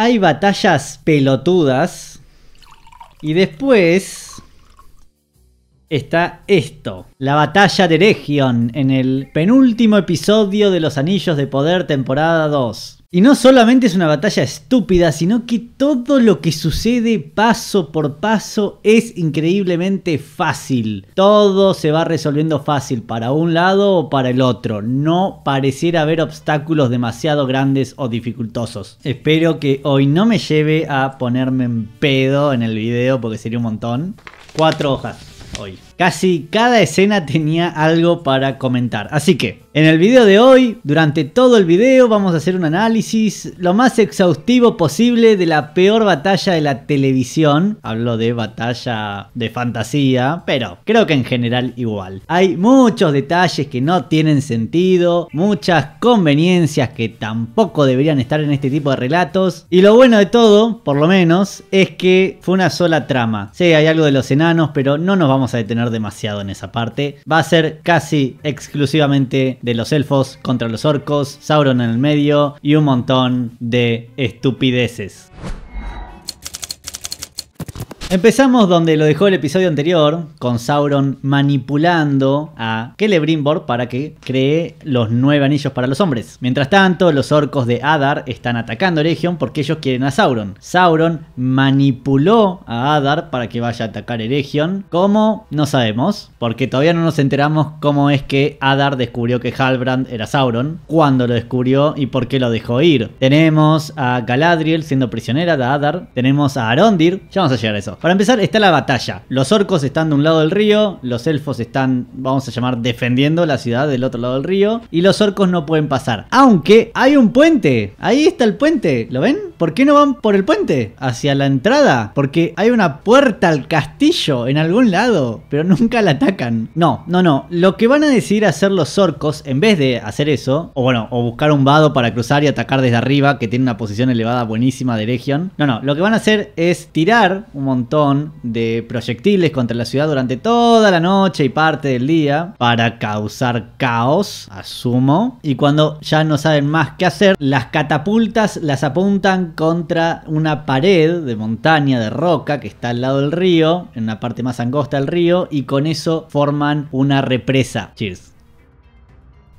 hay batallas pelotudas. Y después está esto. La batalla de Legion en el penúltimo episodio de Los Anillos de Poder temporada 2. Y no solamente es una batalla estúpida, sino que todo lo que sucede paso por paso es increíblemente fácil. Todo se va resolviendo fácil para un lado o para el otro. No pareciera haber obstáculos demasiado grandes o dificultosos. Espero que hoy no me lleve a ponerme en pedo en el video porque sería un montón. Cuatro hojas hoy. Casi cada escena tenía algo para comentar. Así que, en el video de hoy, durante todo el video, vamos a hacer un análisis lo más exhaustivo posible de la peor batalla de la televisión. Hablo de batalla de fantasía, pero creo que en general igual. Hay muchos detalles que no tienen sentido, muchas conveniencias que tampoco deberían estar en este tipo de relatos. Y lo bueno de todo, por lo menos, es que fue una sola trama. Sí, hay algo de los enanos, pero no nos vamos a detener demasiado en esa parte. Va a ser casi exclusivamente de los elfos contra los orcos, Sauron en el medio y un montón de estupideces. Empezamos donde lo dejó el episodio anterior, con Sauron manipulando a Celebrimbor para que cree los nueve anillos para los hombres. Mientras tanto, los orcos de Adar están atacando a porque ellos quieren a Sauron. Sauron manipuló a Adar para que vaya a atacar Eregion. ¿Cómo? No sabemos, porque todavía no nos enteramos cómo es que Adar descubrió que Halbrand era Sauron, cuándo lo descubrió y por qué lo dejó ir. Tenemos a Galadriel siendo prisionera de Adar, tenemos a Arondir, ya vamos a llegar a eso. Para empezar, está la batalla. Los orcos están de un lado del río, los elfos están, vamos a llamar, defendiendo la ciudad del otro lado del río, y los orcos no pueden pasar. Aunque hay un puente. Ahí está el puente. ¿Lo ven? ¿Por qué no van por el puente? Hacia la entrada. Porque hay una puerta al castillo en algún lado, pero nunca la atacan. No, no, no. Lo que van a decidir hacer los orcos, en vez de hacer eso, o bueno, o buscar un vado para cruzar y atacar desde arriba, que tiene una posición elevada buenísima de Legion. No, no. Lo que van a hacer es tirar un montón de proyectiles contra la ciudad durante toda la noche y parte del día para causar caos, asumo. Y cuando ya no saben más qué hacer, las catapultas las apuntan contra una pared de montaña, de roca, que está al lado del río, en la parte más angosta del río, y con eso forman una represa. Cheers.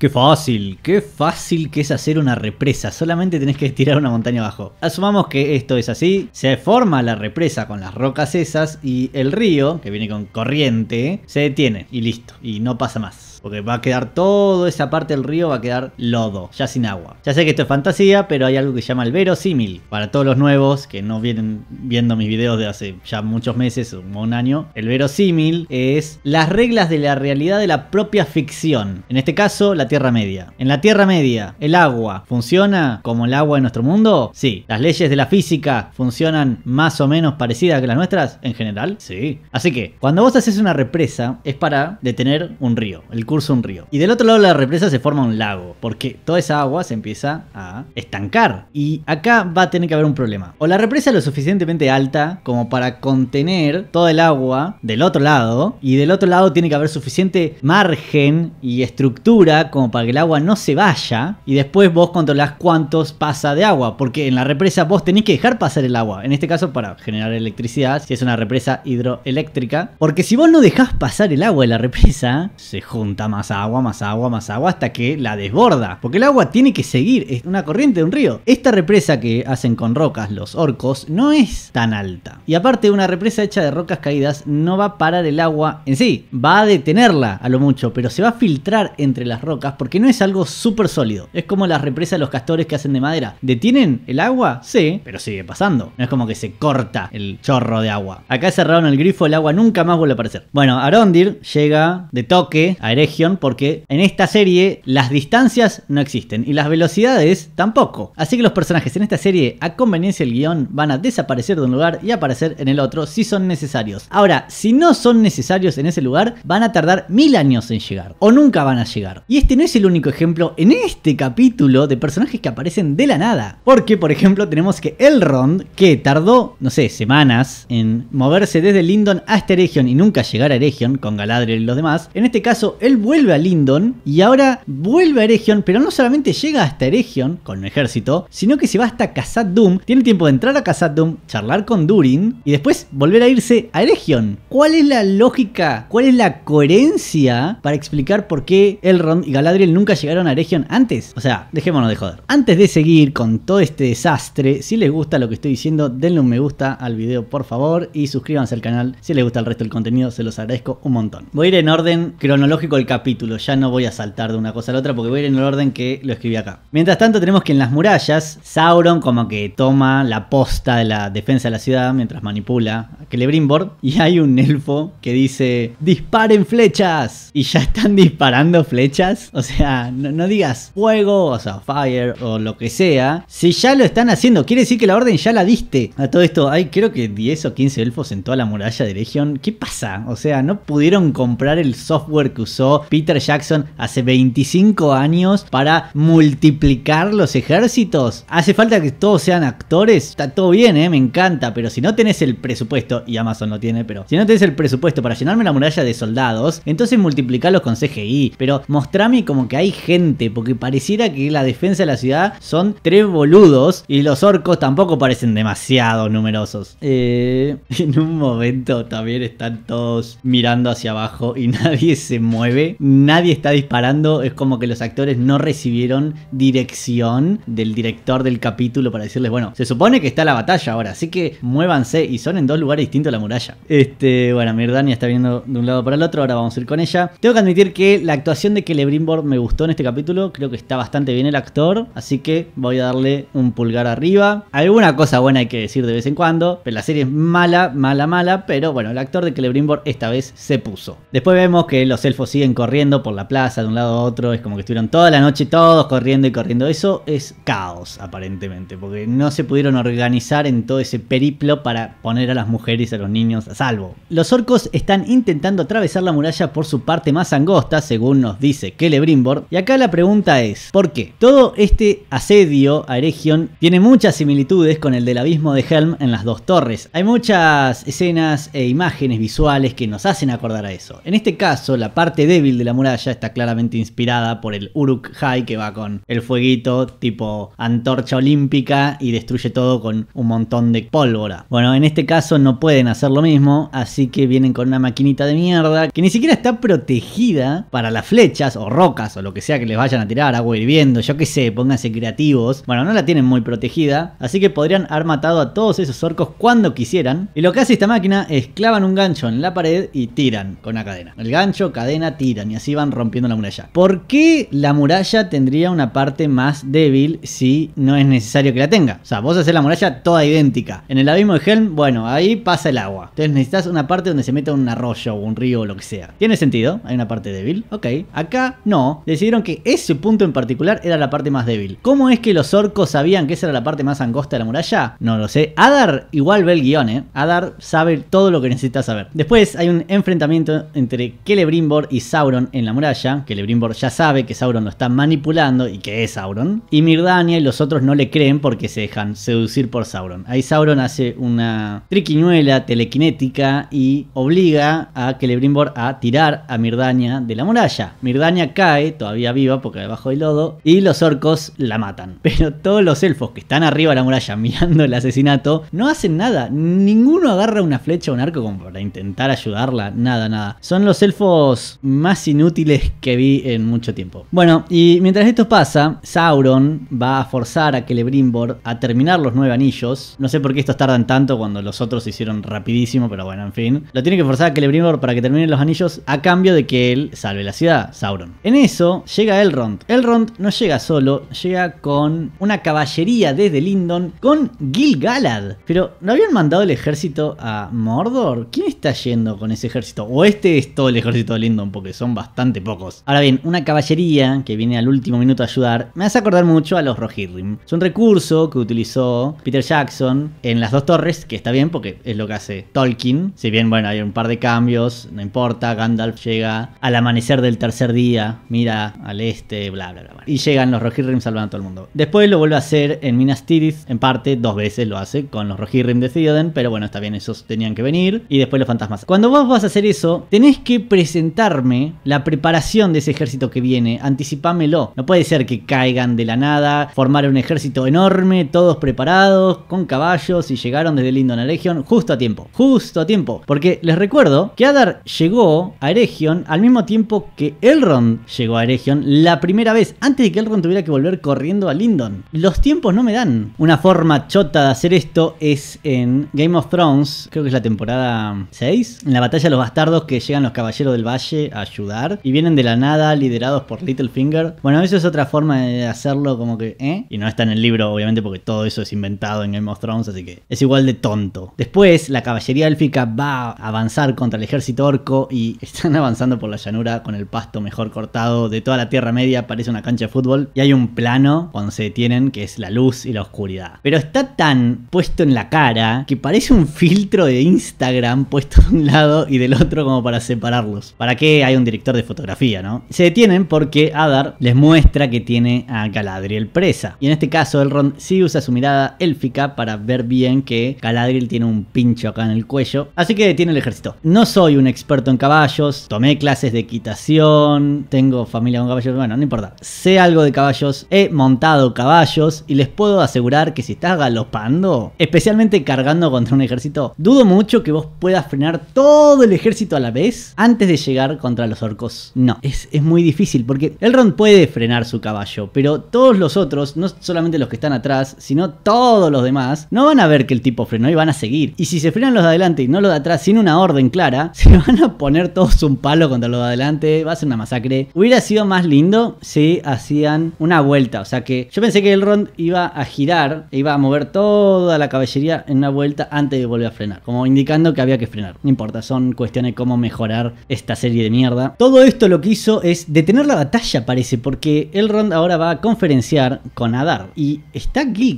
Qué fácil, qué fácil que es hacer una represa, solamente tenés que tirar una montaña abajo. Asumamos que esto es así, se forma la represa con las rocas esas y el río, que viene con corriente, se detiene y listo, y no pasa más. Porque va a quedar toda esa parte del río, va a quedar lodo, ya sin agua. Ya sé que esto es fantasía, pero hay algo que se llama el verosímil. Para todos los nuevos que no vienen viendo mis videos de hace ya muchos meses, o un año, el verosímil es las reglas de la realidad de la propia ficción. En este caso, la Tierra Media. En la Tierra Media, el agua funciona como el agua de nuestro mundo? Sí. ¿Las leyes de la física funcionan más o menos parecidas que las nuestras? En general, sí. Así que, cuando vos haces una represa, es para detener un río, cursa un río. Y del otro lado de la represa se forma un lago, porque toda esa agua se empieza a estancar. Y acá va a tener que haber un problema. O la represa es lo suficientemente alta como para contener toda el agua del otro lado, y del otro lado tiene que haber suficiente margen y estructura como para que el agua no se vaya, y después vos controlás cuántos pasa de agua, porque en la represa vos tenés que dejar pasar el agua, en este caso para generar electricidad, si es una represa hidroeléctrica, porque si vos no dejás pasar el agua de la represa, se junta más agua, más agua, más agua hasta que la desborda. Porque el agua tiene que seguir, es una corriente de un río. Esta represa que hacen con rocas los orcos no es tan alta. Y aparte una represa hecha de rocas caídas no va a parar el agua en sí. Va a detenerla a lo mucho, pero se va a filtrar entre las rocas porque no es algo súper sólido. Es como las represas de los castores que hacen de madera. ¿Detienen el agua? Sí, pero sigue pasando. No es como que se corta el chorro de agua. Acá cerraron el grifo, el agua nunca más vuelve a aparecer. Bueno, Arondir llega de toque a porque en esta serie las distancias no existen y las velocidades tampoco. Así que los personajes en esta serie, a conveniencia del guión, van a desaparecer de un lugar y aparecer en el otro si son necesarios. Ahora, si no son necesarios en ese lugar, van a tardar mil años en llegar o nunca van a llegar. Y este no es el único ejemplo en este capítulo de personajes que aparecen de la nada. Porque, por ejemplo, tenemos que Elrond, que tardó, no sé, semanas en moverse desde Lindon hasta Eregion y nunca llegar a Eregion con Galadriel y los demás, en este caso el vuelve a Lindon y ahora vuelve a Eregion, pero no solamente llega hasta Eregion con un ejército, sino que se va hasta Khazad Doom, tiene tiempo de entrar a Khazad Doom, charlar con Durin y después volver a irse a Eregion. ¿Cuál es la lógica? ¿Cuál es la coherencia para explicar por qué Elrond y Galadriel nunca llegaron a Eregion antes? O sea, dejémonos de joder. Antes de seguir con todo este desastre, si les gusta lo que estoy diciendo, denle un me gusta al video por favor y suscríbanse al canal si les gusta el resto del contenido, se los agradezco un montón. Voy a ir en orden cronológico capítulo, ya no voy a saltar de una cosa a la otra porque voy a ir en el orden que lo escribí acá. Mientras tanto tenemos que en las murallas, Sauron como que toma la posta de la defensa de la ciudad mientras manipula a Celebrimbor y hay un elfo que dice, disparen flechas. Y ya están disparando flechas. O sea, no, no digas fuego, o sea, fire o lo que sea. Si ya lo están haciendo, quiere decir que la orden ya la diste. A todo esto, hay creo que 10 o 15 elfos en toda la muralla de Legion. ¿Qué pasa? O sea, no pudieron comprar el software que usó Peter Jackson hace 25 años para multiplicar los ejércitos. ¿Hace falta que todos sean actores? Está todo bien, eh, me encanta, pero si no tenés el presupuesto, y Amazon lo tiene, pero si no tenés el presupuesto para llenarme la muralla de soldados, entonces multiplicarlos con CGI, pero mostrame como que hay gente, porque pareciera que la defensa de la ciudad son tres boludos y los orcos tampoco parecen demasiado numerosos. Eh, en un momento también están todos mirando hacia abajo y nadie se mueve nadie está disparando, es como que los actores no recibieron dirección del director del capítulo para decirles, bueno, se supone que está la batalla ahora, así que muévanse y son en dos lugares distintos la muralla. Este, bueno, Mirdania está viendo de un lado para el otro, ahora vamos a ir con ella. Tengo que admitir que la actuación de Celebrimbor me gustó en este capítulo, creo que está bastante bien el actor, así que voy a darle un pulgar arriba. Alguna cosa buena hay que decir de vez en cuando, pero la serie es mala, mala, mala, pero bueno, el actor de Celebrimbor esta vez se puso. Después vemos que los elfos siguen corriendo por la plaza de un lado a otro, es como que estuvieron toda la noche todos corriendo y corriendo. Eso es caos, aparentemente, porque no se pudieron organizar en todo ese periplo para poner a las mujeres y a los niños a salvo. Los orcos están intentando atravesar la muralla por su parte más angosta, según nos dice Celebrimbor. Y acá la pregunta es, ¿por qué? Todo este asedio a Eregion tiene muchas similitudes con el del abismo de Helm en las dos torres. Hay muchas escenas e imágenes visuales que nos hacen acordar a eso. En este caso, la parte de de la muralla está claramente inspirada por el Uruk-hai que va con el fueguito tipo antorcha olímpica y destruye todo con un montón de pólvora. Bueno, en este caso no pueden hacer lo mismo, así que vienen con una maquinita de mierda que ni siquiera está protegida para las flechas o rocas o lo que sea que les vayan a tirar, agua hirviendo, yo que sé, pónganse creativos. Bueno, no la tienen muy protegida, así que podrían haber matado a todos esos orcos cuando quisieran. Y lo que hace esta máquina es clavan un gancho en la pared y tiran con la cadena. El gancho, cadena, tira y así van rompiendo la muralla. ¿Por qué la muralla tendría una parte más débil si no es necesario que la tenga? O sea, vos haces la muralla toda idéntica. En el abismo de Helm, bueno, ahí pasa el agua. Entonces necesitas una parte donde se meta un arroyo o un río o lo que sea. ¿Tiene sentido? Hay una parte débil. Ok. Acá no. Decidieron que ese punto en particular era la parte más débil. ¿Cómo es que los orcos sabían que esa era la parte más angosta de la muralla? No lo sé. Adar igual ve el guión, ¿eh? Adar sabe todo lo que necesita saber. Después hay un enfrentamiento entre Celebrimbor y Sauron en la muralla, que Lebrimbor ya sabe que Sauron lo está manipulando y que es Sauron. Y Mirdania y los otros no le creen porque se dejan seducir por Sauron. Ahí Sauron hace una triquiñuela telequinética y obliga a Celebrimbor a tirar a Mirdania de la muralla. Mirdania cae, todavía viva porque debajo del lodo, y los orcos la matan. Pero todos los elfos que están arriba de la muralla mirando el asesinato no hacen nada. Ninguno agarra una flecha o un arco como para intentar ayudarla. Nada, nada. Son los elfos más inútiles que vi en mucho tiempo. Bueno, y mientras esto pasa, Sauron va a forzar a Celebrimbor a terminar los nueve anillos. No sé por qué estos tardan tanto cuando los otros se hicieron rapidísimo, pero bueno, en fin. Lo tiene que forzar a Celebrimbor para que termine los anillos a cambio de que él salve la ciudad, Sauron. En eso llega Elrond. Elrond no llega solo, llega con una caballería desde Lindon con Gil-galad. Pero ¿no habían mandado el ejército a Mordor? ¿Quién está yendo con ese ejército? ¿O este es todo el ejército de Lindon? Porque son bastante pocos. Ahora bien, una caballería que viene al último minuto a ayudar me hace acordar mucho a los Rohirrim. Es un recurso que utilizó Peter Jackson en Las Dos Torres, que está bien porque es lo que hace Tolkien. Si bien, bueno, hay un par de cambios, no importa, Gandalf llega al amanecer del tercer día, mira al este, bla, bla, bla. Y llegan los Rohirrim salvando a todo el mundo. Después lo vuelve a hacer en Minas Tirith, en parte, dos veces lo hace con los Rohirrim de Theoden, pero bueno, está bien, esos tenían que venir. Y después los fantasmas. Cuando vos vas a hacer eso, tenés que presentarme la preparación de ese ejército que viene, anticipámelo. No puede ser que caigan de la nada, formar un ejército enorme, todos preparados, con caballos y llegaron desde Lindon a Eregion justo a tiempo, justo a tiempo. Porque les recuerdo que Adar llegó a Eregion al mismo tiempo que Elrond llegó a Eregion la primera vez, antes de que Elrond tuviera que volver corriendo a Lindon. Los tiempos no me dan. Una forma chota de hacer esto es en Game of Thrones, creo que es la temporada 6, en la batalla de los bastardos que llegan los caballeros del valle a ayudar y vienen de la nada, liderados por Littlefinger. Bueno, eso es otra forma de hacerlo, como que, ¿eh? Y no está en el libro, obviamente, porque todo eso es inventado en Game of Thrones, así que es igual de tonto. Después, la caballería élfica va a avanzar contra el ejército orco y están avanzando por la llanura con el pasto mejor cortado de toda la Tierra Media, parece una cancha de fútbol. Y hay un plano cuando se detienen que es la luz y la oscuridad. Pero está tan puesto en la cara que parece un filtro de Instagram puesto de un lado y del otro como para separarlos. ¿Para qué hay un director de fotografía, ¿no? Se detienen porque Adar les muestra que tiene a Galadriel presa. Y en este caso, Elrond sí usa su mirada élfica para ver bien que Galadriel tiene un pincho acá en el cuello. Así que detiene el ejército. No soy un experto en caballos, tomé clases de equitación, tengo familia con caballos, bueno, no importa. Sé algo de caballos, he montado caballos y les puedo asegurar que si estás galopando, especialmente cargando contra un ejército, dudo mucho que vos puedas frenar todo el ejército a la vez antes de llegar contra el los orcos no. Es, es muy difícil porque el rond puede frenar su caballo, pero todos los otros, no solamente los que están atrás, sino todos los demás, no van a ver que el tipo frenó y van a seguir. Y si se frenan los de adelante y no los de atrás sin una orden clara, se van a poner todos un palo contra los de adelante, va a ser una masacre. Hubiera sido más lindo si hacían una vuelta, o sea que yo pensé que el rond iba a girar e iba a mover toda la caballería en una vuelta antes de volver a frenar, como indicando que había que frenar. No importa, son cuestiones de cómo mejorar esta serie de mierda todo esto lo que hizo es detener la batalla, parece, porque Elrond ahora va a conferenciar con Adar. Y está Gil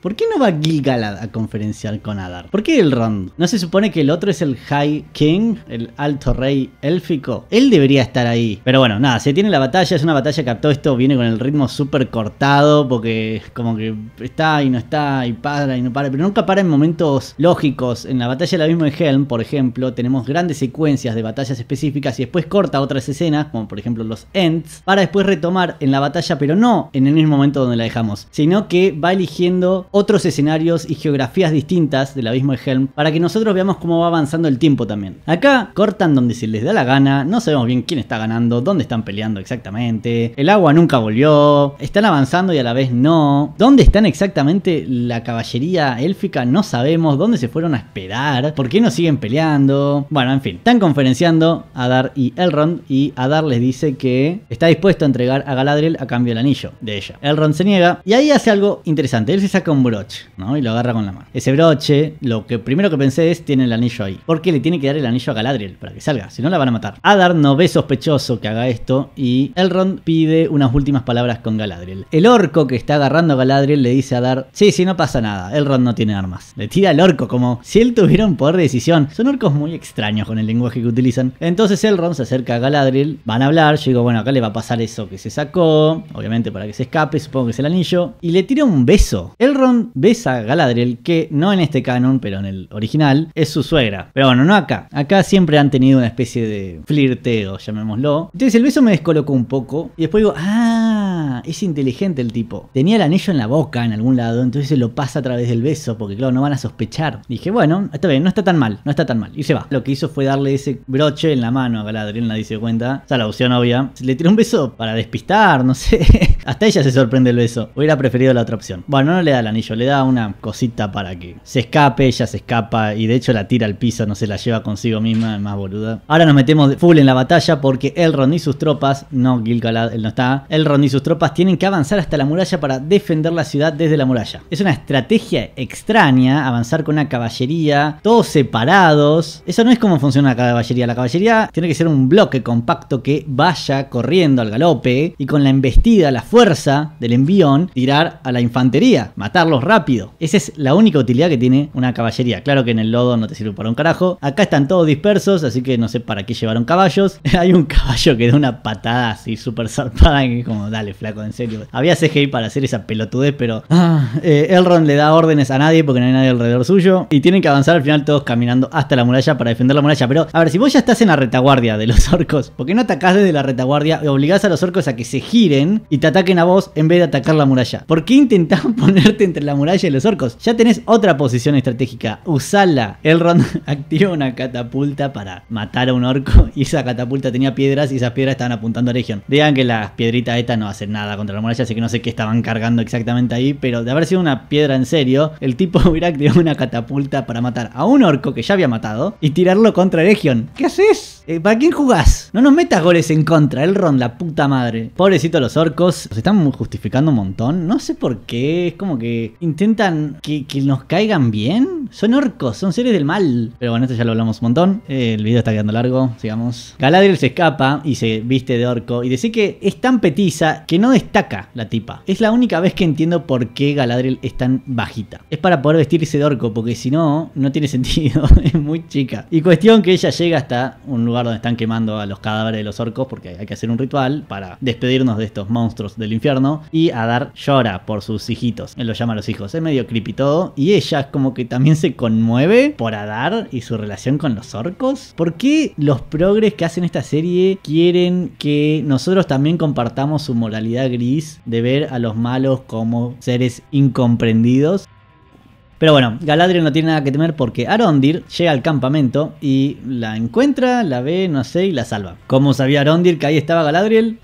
¿Por qué no va Gil Galad a conferenciar con Adar? ¿Por qué Elrond? ¿No se supone que el otro es el High King, el alto rey élfico? Él debería estar ahí. Pero bueno, nada, se tiene la batalla, es una batalla que a todo esto viene con el ritmo súper cortado, porque como que está y no está, y para y no para, pero nunca para en momentos lógicos. En la batalla del abismo de Helm, por ejemplo, tenemos grandes secuencias de batallas específicas y después corta corta otras escenas, como por ejemplo los ends, para después retomar en la batalla, pero no en el mismo momento donde la dejamos, sino que va eligiendo otros escenarios y geografías distintas del abismo de Helm para que nosotros veamos cómo va avanzando el tiempo también. Acá cortan donde se les da la gana, no sabemos bien quién está ganando, dónde están peleando exactamente, el agua nunca volvió, están avanzando y a la vez no, dónde están exactamente la caballería élfica no sabemos, dónde se fueron a esperar, por qué no siguen peleando, bueno, en fin, están conferenciando a Dar y El Elrond y Adar les dice que está dispuesto a entregar a Galadriel a cambio del anillo de ella. Elrond se niega y ahí hace algo interesante. Él se saca un broche, ¿no? Y lo agarra con la mano. Ese broche, lo que primero que pensé es, tiene el anillo ahí. Porque le tiene que dar el anillo a Galadriel para que salga, si no la van a matar. Adar no ve sospechoso que haga esto y Elrond pide unas últimas palabras con Galadriel. El orco que está agarrando a Galadriel le dice a Adar, sí, sí, no pasa nada, Elrond no tiene armas. Le tira al orco como si él tuviera un poder de decisión. Son orcos muy extraños con el lenguaje que utilizan. Entonces Elrond se acerca a Galadriel, van a hablar, yo digo, bueno, acá le va a pasar eso que se sacó, obviamente para que se escape, supongo que es el anillo, y le tira un beso. Elrond besa a Galadriel, que no en este canon, pero en el original, es su suegra. Pero bueno, no acá. Acá siempre han tenido una especie de flirteo, llamémoslo. Entonces el beso me descolocó un poco, y después digo, ah, es inteligente el tipo. Tenía el anillo en la boca en algún lado, entonces se lo pasa a través del beso, porque claro, no van a sospechar. Dije, bueno, está bien, no está tan mal, no está tan mal. Y se va. Lo que hizo fue darle ese broche en la mano a Galadriel, dice dice cuenta. O sea, la opción obvia. Le tiró un beso para despistar, no sé. Hasta ella se sorprende el beso. Hubiera preferido la otra opción. Bueno, no le da el anillo, le da una cosita para que se escape, ella se escapa y de hecho la tira al piso, no se la lleva consigo misma, más boluda. Ahora nos metemos full en la batalla porque Elrond y sus tropas, no Gilgalad, él no está, Elrond y sus tropas tienen que avanzar hasta la muralla para defender la ciudad desde la muralla. Es una estrategia extraña avanzar con una caballería, todos separados. Eso no es como funciona la caballería. La caballería tiene que ser un bloque compacto que vaya corriendo al galope y con la embestida, la fuerza del envión, tirar a la infantería, matarlos rápido. Esa es la única utilidad que tiene una caballería. Claro que en el lodo no te sirve para un carajo. Acá están todos dispersos, así que no sé para qué llevaron caballos. Hay un caballo que da una patada así súper zarpada que como, dale, flaco en serio. Había CGI para hacer esa pelotudez, pero. Ah, eh, Elrond le da órdenes a nadie porque no hay nadie alrededor suyo. Y tienen que avanzar al final todos caminando hasta la muralla para defender la muralla. Pero, a ver, si vos ya estás en la retaguardia de los orcos, ¿por qué no atacás desde la retaguardia y obligás a los orcos a que se giren y te ataquen a vos en vez de atacar la muralla? ¿Por qué intentás ponerte entre la muralla y los orcos? Ya tenés otra posición estratégica. Usala. Elrond activa una catapulta para matar a un orco y esa catapulta tenía piedras y esas piedras estaban apuntando a Legion. Digan que las piedritas estas no hacen nada contra la muralla, así que no sé qué estaban cargando exactamente ahí, pero de haber sido una piedra en serio, el tipo hubiera dio una catapulta para matar a un orco que ya había matado y tirarlo contra Legion. ¿Qué haces? Eh, ¿Para quién jugás? No nos metas goles en contra, El Ron, la puta madre. Pobrecito los orcos, Se están justificando un montón. No sé por qué, es como que intentan que, nos caigan bien. Son orcos, son seres del mal. Pero bueno, esto ya lo hablamos un montón. Eh, el video está quedando largo, sigamos. Galadriel se escapa y se viste de orco. Y dice que es tan petiza que no destaca la tipa. Es la única vez que entiendo por qué Galadriel es tan bajita. Es para poder vestirse de orco, porque si no, no tiene sentido. es muy chica. Y cuestión que ella llega hasta un lugar donde están quemando a los cadáveres de los orcos porque hay que hacer un ritual para despedirnos de estos monstruos del infierno. Y a dar llora por sus hijitos. Él los llama a los hijos. Es medio creepy todo. Y ella como que también se conmueve por Adar y su relación con los orcos. ¿Por qué los progres que hacen esta serie quieren que nosotros también compartamos su moralidad gris de ver a los malos como seres incomprendidos? Pero bueno, Galadriel no tiene nada que temer porque Arondir llega al campamento y la encuentra, la ve, no sé, y la salva. ¿Cómo sabía Arondir que ahí estaba Galadriel?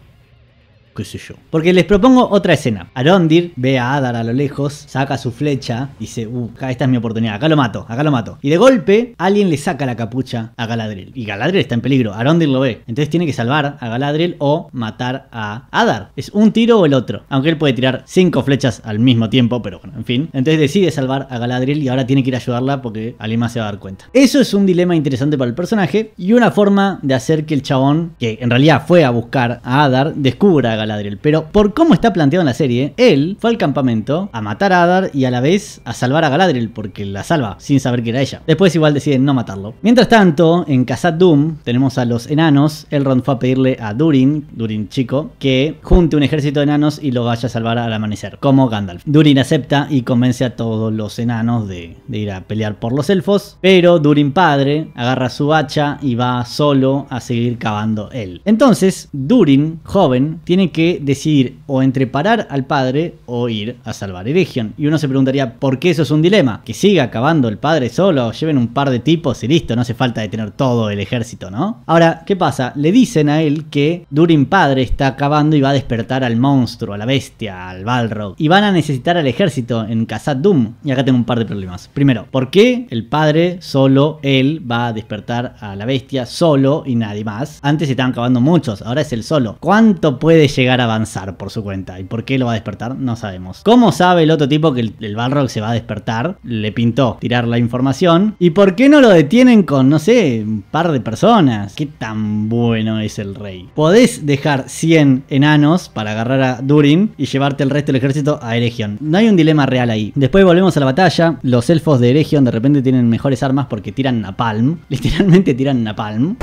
qué sé yo. Porque les propongo otra escena. Arondir ve a Adar a lo lejos, saca su flecha, y dice, uh, esta es mi oportunidad, acá lo mato, acá lo mato. Y de golpe, alguien le saca la capucha a Galadriel. Y Galadriel está en peligro, Arondir lo ve. Entonces tiene que salvar a Galadriel o matar a Adar. Es un tiro o el otro. Aunque él puede tirar cinco flechas al mismo tiempo, pero bueno, en fin. Entonces decide salvar a Galadriel y ahora tiene que ir a ayudarla porque alguien más se va a dar cuenta. Eso es un dilema interesante para el personaje y una forma de hacer que el chabón, que en realidad fue a buscar a Adar, descubra a Galadriel Galadriel, pero por cómo está planteado en la serie, él fue al campamento a matar a Adar y a la vez a salvar a Galadriel, porque la salva sin saber que era ella. Después igual deciden no matarlo. Mientras tanto, en Casad Doom tenemos a los enanos, Elrond fue a pedirle a Durin, Durin chico, que junte un ejército de enanos y lo vaya a salvar al amanecer, como Gandalf. Durin acepta y convence a todos los enanos de ir a pelear por los elfos, pero Durin padre agarra su hacha y va solo a seguir cavando él. Entonces, Durin, joven, tiene que que decidir o entreparar al padre o ir a salvar Eregion. Y uno se preguntaría, ¿por qué eso es un dilema? Que siga acabando el padre solo, lleven un par de tipos y listo, no hace falta tener todo el ejército, ¿no? Ahora, ¿qué pasa? Le dicen a él que Durin padre está acabando y va a despertar al monstruo, a la bestia, al Balrog. Y van a necesitar al ejército en Kazad doom Y acá tengo un par de problemas. Primero, ¿por qué el padre solo, él, va a despertar a la bestia solo y nadie más? Antes estaban acabando muchos, ahora es él solo. ¿Cuánto puede llegar? llegar a avanzar por su cuenta. ¿Y por qué lo va a despertar? No sabemos. ¿Cómo sabe el otro tipo que el, Balrog se va a despertar? Le pintó tirar la información. ¿Y por qué no lo detienen con, no sé, un par de personas? ¿Qué tan bueno es el rey? Podés dejar 100 enanos para agarrar a Durin y llevarte el resto del ejército a Eregion. No hay un dilema real ahí. Después volvemos a la batalla. Los elfos de Eregion de repente tienen mejores armas porque tiran napalm. Literalmente tiran napalm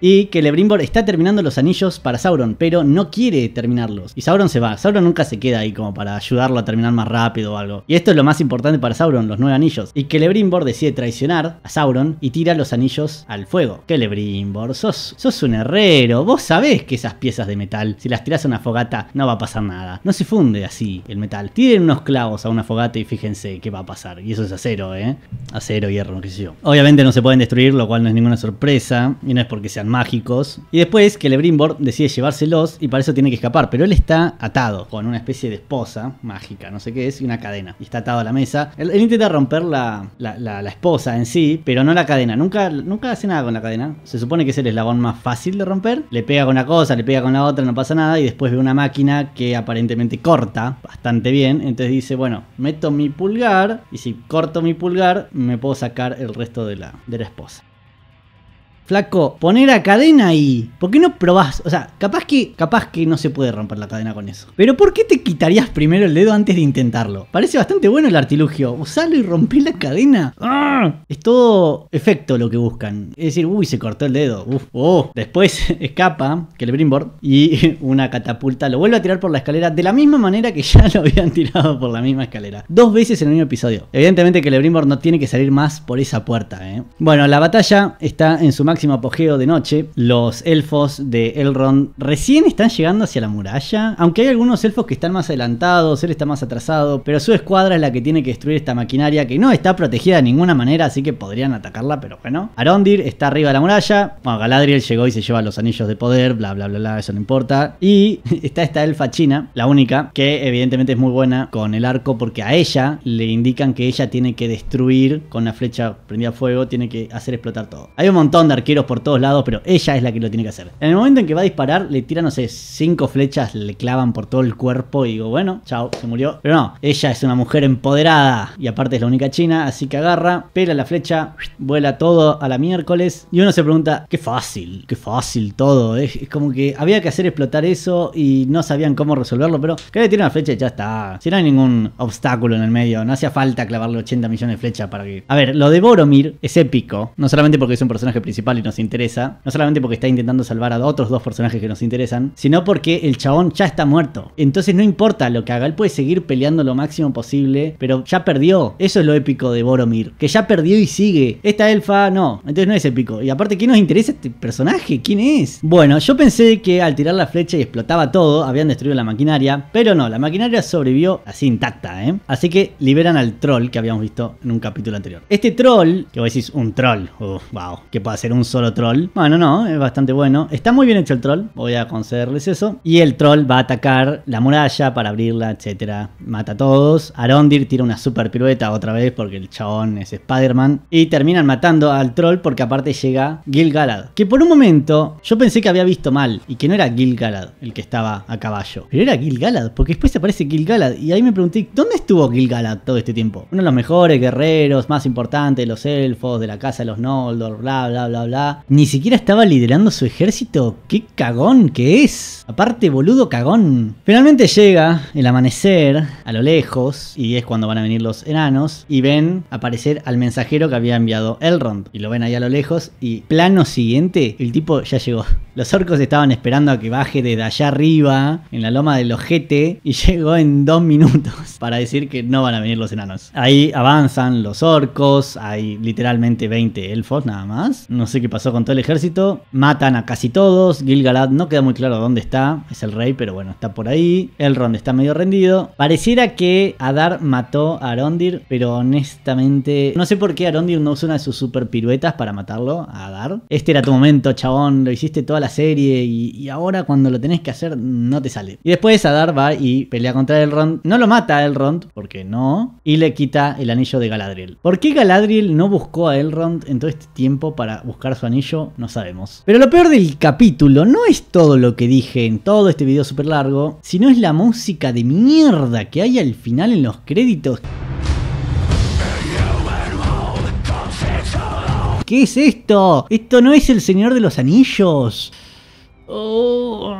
y Celebrimbor está terminando los anillos para Sauron, pero no quiere terminarlos. Y Sauron se va, Sauron nunca se queda ahí como para ayudarlo a terminar más rápido o algo. Y esto es lo más importante para Sauron, los nueve anillos. Y Celebrimbor decide traicionar a Sauron y tira los anillos al fuego. Celebrimbor, sos, sos un herrero, vos sabés que esas piezas de metal, si las tirás a una fogata, no va a pasar nada. No se funde así el metal. Tiren unos clavos a una fogata y fíjense qué va a pasar. Y eso es acero, ¿eh? Acero, hierro, no qué sé yo. Obviamente no se pueden destruir, lo cual no es ninguna sorpresa. Y no es porque sean mágicos. Y después que Celebrimbor decide llevárselos y para eso tiene que escapar. Pero él está atado con una especie de esposa mágica, no sé qué es, y una cadena. Y está atado a la mesa. Él, intenta romper la, esposa en sí, pero no la cadena. Nunca, nunca hace nada con la cadena. Se supone que es el eslabón más fácil de romper. Le pega con una cosa, le pega con la otra, no pasa nada. Y después ve una máquina que aparentemente corta bastante bien. Entonces dice, bueno, meto mi pulgar y si corto mi pulgar me puedo sacar el resto de la, de la esposa. Flaco, poner la cadena y. ¿Por qué no probás? O sea, capaz que, capaz que no se puede romper la cadena con eso. Pero ¿por qué te quitarías primero el dedo antes de intentarlo? Parece bastante bueno el artilugio. Usalo y rompí la cadena. ¡Ah! Es todo efecto lo que buscan. Es decir, uy, se cortó el dedo. Oh. Después escapa, que y una catapulta lo vuelve a tirar por la escalera de la misma manera que ya lo habían tirado por la misma escalera. Dos veces en el mismo episodio. Evidentemente que no tiene que salir más por esa puerta. ¿eh? Bueno, la batalla está en su máximo apogeo de noche, los elfos de Elrond recién están llegando hacia la muralla, aunque hay algunos elfos que están más adelantados, él está más atrasado, pero su escuadra es la que tiene que destruir esta maquinaria que no está protegida de ninguna manera, así que podrían atacarla, pero bueno. Arondir está arriba de la muralla, bueno, Galadriel llegó y se lleva los anillos de poder, bla, bla, bla, bla, eso no importa. Y está esta elfa china, la única, que evidentemente es muy buena con el arco porque a ella le indican que ella tiene que destruir con la flecha prendida fuego, tiene que hacer explotar todo. Hay un montón de Quiero por todos lados, pero ella es la que lo tiene que hacer. En el momento en que va a disparar, le tiran, no sé, cinco flechas, le clavan por todo el cuerpo y digo, bueno, chao, se murió. Pero no, ella es una mujer empoderada y aparte es la única china, así que agarra, pela la flecha, vuela todo a la miércoles y uno se pregunta, qué fácil, qué fácil todo. Es, como que había que hacer explotar eso y no sabían cómo resolverlo, pero que le tira una flecha y ya está. Si no hay ningún obstáculo en el medio, no hacía falta clavarle 80 millones de flechas para que... A ver, lo de Boromir es épico, no solamente porque es un personaje principal, y nos interesa. No solamente porque está intentando salvar a otros dos personajes que nos interesan, sino porque el chabón ya está muerto. Entonces no importa lo que haga, él puede seguir peleando lo máximo posible, pero ya perdió. Eso es lo épico de Boromir, que ya perdió y sigue. Esta elfa no, entonces no es épico. Y aparte, ¿qué nos interesa este personaje? ¿Quién es? Bueno, yo pensé que al tirar la flecha y explotaba todo, habían destruido la maquinaria, pero no, la maquinaria sobrevivió así intacta, ¿eh? Así que liberan al troll que habíamos visto en un capítulo anterior. Este troll, que vos decís un troll, uh, wow, que puede ser un solo troll. Bueno, no, es bastante bueno. Está muy bien hecho el troll, voy a concederles eso. Y el troll va a atacar la muralla para abrirla, etcétera. Mata a todos. Arondir tira una super pirueta otra vez porque el chabón es Spider-Man. Y terminan matando al troll porque aparte llega Gil Galad. Que por un momento yo pensé que había visto mal y que no era Gil Galad el que estaba a caballo. Pero era Gil Galad, porque después aparece Gil Galad. Y ahí me pregunté, ¿dónde estuvo Gil Galad todo este tiempo? Uno de los mejores guerreros, más importantes, los elfos, de la casa de los Noldor, bla, bla, bla, bla. Ni siquiera estaba liderando su ejército. ¡Qué cagón que es! Aparte, boludo cagón. Finalmente llega el amanecer a lo lejos y es cuando van a venir los enanos y ven aparecer al mensajero que había enviado Elrond. Y lo ven ahí a lo lejos y plano siguiente, el tipo ya llegó. Los orcos estaban esperando a que baje desde allá arriba, en la loma del ojete, y llegó en dos minutos para decir que no van a venir los enanos. Ahí avanzan los orcos, hay literalmente 20 elfos nada más. No sé qué pasó con todo el ejército. Matan a casi todos. Gilgalad no queda muy claro dónde está. Es el rey, pero bueno, está por ahí. Elrond está medio rendido. Pareciera que Adar mató a Arondir, pero honestamente no sé por qué Arondir no usa una de sus super piruetas para matarlo a Adar. Este era tu momento, chabón. Lo hiciste toda la serie y, y ahora cuando lo tenés que hacer no te sale. Y después Adar va y pelea contra Elrond. No lo mata a Elrond, porque no. Y le quita el anillo de Galadriel. ¿Por qué Galadriel no buscó a Elrond en todo este tiempo para buscar su anillo, no sabemos. Pero lo peor del capítulo no es todo lo que dije en todo este video súper largo, sino es la música de mierda que hay al final en los créditos. ¿Qué es esto? Esto no es el Señor de los Anillos. Oh.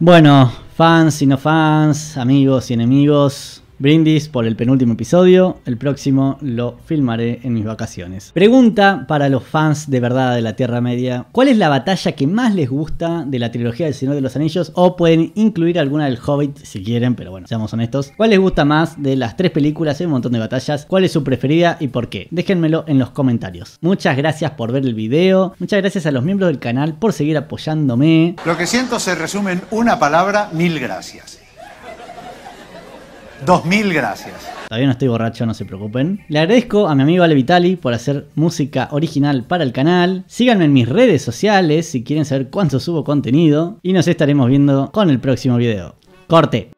Bueno, fans y no fans, amigos y enemigos, Brindis por el penúltimo episodio, el próximo lo filmaré en mis vacaciones. Pregunta para los fans de verdad de la Tierra Media, ¿cuál es la batalla que más les gusta de la trilogía del Señor de los Anillos? O pueden incluir alguna del Hobbit si quieren, pero bueno, seamos honestos. ¿Cuál les gusta más de las tres películas? Hay un montón de batallas. ¿Cuál es su preferida y por qué? Déjenmelo en los comentarios. Muchas gracias por ver el video, muchas gracias a los miembros del canal por seguir apoyándome. Lo que siento se resume en una palabra, mil gracias. 2000 gracias. Todavía no estoy borracho, no se preocupen. Le agradezco a mi amigo Ale Vitali por hacer música original para el canal. Síganme en mis redes sociales si quieren saber cuánto subo contenido. Y nos estaremos viendo con el próximo video. Corte.